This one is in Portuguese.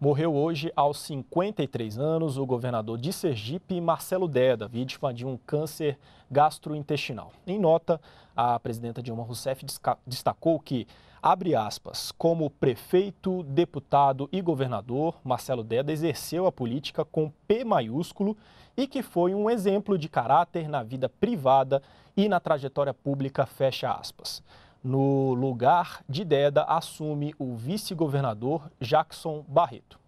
morreu hoje aos 53 anos o governador de Sergipe, Marcelo Deda, vítima de um câncer gastrointestinal. Em nota, a presidenta Dilma Rousseff destacou que, abre aspas, como prefeito, deputado e governador, Marcelo Deda exerceu a política com P maiúsculo e que foi um exemplo de caráter na vida privada e na trajetória pública, fecha aspas. No lugar de Deda, assume o vice-governador Jackson Barreto.